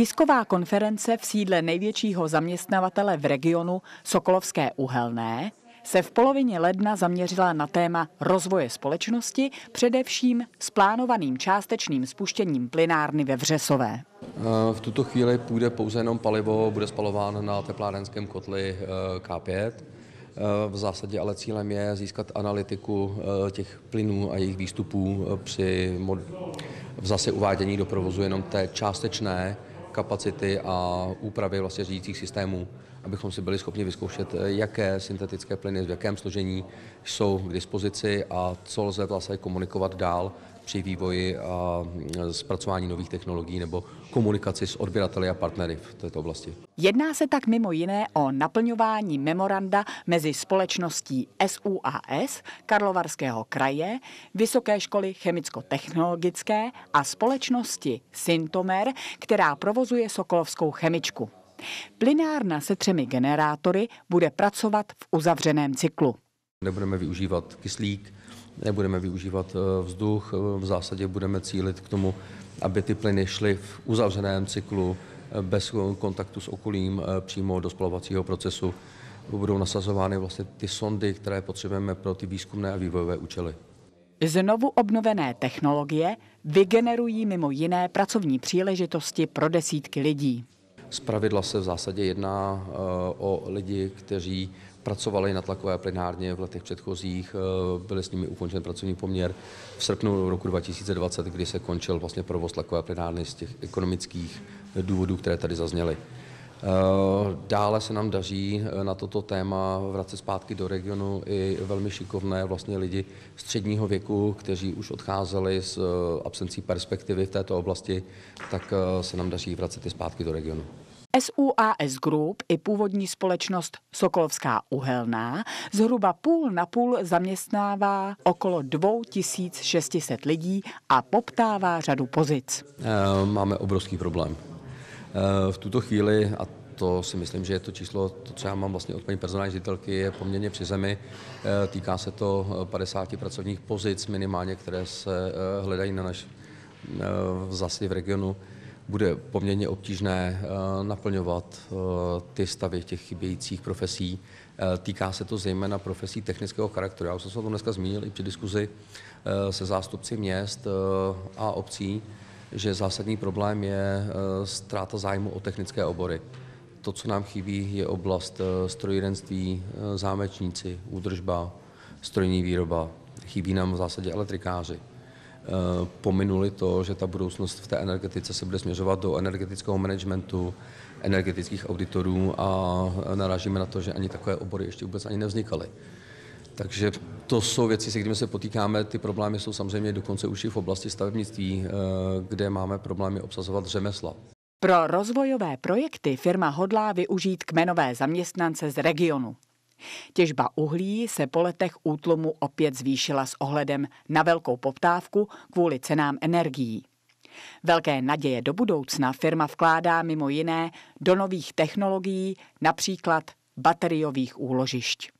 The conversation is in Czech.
Tisková konference v sídle největšího zaměstnavatele v regionu Sokolovské uhelné se v polovině ledna zaměřila na téma rozvoje společnosti, především s plánovaným částečným spuštěním plynárny ve Vřesové. Eh, v tuto chvíli půjde pouze jenom palivo, bude spalován na teplárenském kotli eh, K5. Eh, v zásadě ale cílem je získat analytiku těch plynů a jejich výstupů při v zase uvádění do provozu jenom té částečné kapacity a úpravy vlastně řídících systémů, abychom si byli schopni vyzkoušet, jaké syntetické plyny, v jakém složení jsou k dispozici a co lze vlastně komunikovat dál při vývoji a e, zpracování nových technologií nebo komunikaci s odběrateli a partnery v této oblasti. Jedná se tak mimo jiné o naplňování memoranda mezi společností SUAS Karlovarského kraje, Vysoké školy chemicko-technologické a společnosti SynTomer, která provozuje Sokolovskou chemičku. Plynárna se třemi generátory bude pracovat v uzavřeném cyklu. Nebudeme využívat kyslík, nebudeme využívat eh, vzduch, eh, v zásadě budeme cílit k tomu, aby ty plyny šly v uzavřeném cyklu eh, bez kontaktu s okolím přímo do spalovacího procesu. Budou nasazovány vlastně ty sondy, které potřebujeme pro ty výzkumné a vývojové účely. Znovu obnovené technologie vygenerují mimo jiné pracovní příležitosti pro desítky lidí pravidla se v zásadě jedná eh, o lidi, kteří pracovali na tlakové plenárně v letech předchozích, eh, byl s nimi ukončen pracovní poměr v srpnu roku 2020, kdy se končil vlastně provoz tlakové plenárny z těch ekonomických důvodů, které tady zazněly. Eh, dále se nám daří eh, na toto téma vracet zpátky do regionu i velmi šikovné vlastně lidi středního věku, kteří už odcházeli s eh, absencí perspektivy v této oblasti, tak se nám daří vracet i zpátky do regionu. SUAS Group i původní společnost Sokolovská uhelná zhruba půl na půl zaměstnává okolo 2600 lidí a poptává řadu pozic. Máme obrovský problém. Eh, v tuto chvíli, a to si myslím, že je to číslo, to, co já mám vlastně od paní personální ředitelky, je poměrně při zemi. Eh, týká se to 50 eh, pracovních pozic minimálně, které se hledají na naš, zase v regionu. Bude poměrně obtížné naplňovat ty stavy těch chybějících profesí. Týká se to zejména profesí technického charakteru. Já už jsem se o tom dneska zmínil i při diskuzi se zástupci měst a obcí že zásadní problém je eh, ztráta zájmu o technické obory. To, co nám chybí, je oblast eh, strojírenství, eh, zámečníci, údržba, strojní výroba. Chybí nám v zásadě elektrikáři. Pominuli to, že ta budoucnost v té energetice se bude směřovat do energetického managementu, energetických auditorů a narážíme na to, že ani takové obory ještě vůbec ani nevznikaly. Takže to jsou věci, se kterými se potýkáme. Ty problémy jsou samozřejmě dokonce už i v oblasti stavebnictví, eh, kde máme problémy obsazovat řemesla. Pro rozvojové projekty firma hodlá využít kmenové zaměstnance z regionu. Těžba uhlí se po letech útlumu opět zvýšila s ohledem na velkou poptávku kvůli cenám energií. Velké naděje do budoucna firma vkládá mimo jiné do nových technologií, například bateriových úložišť.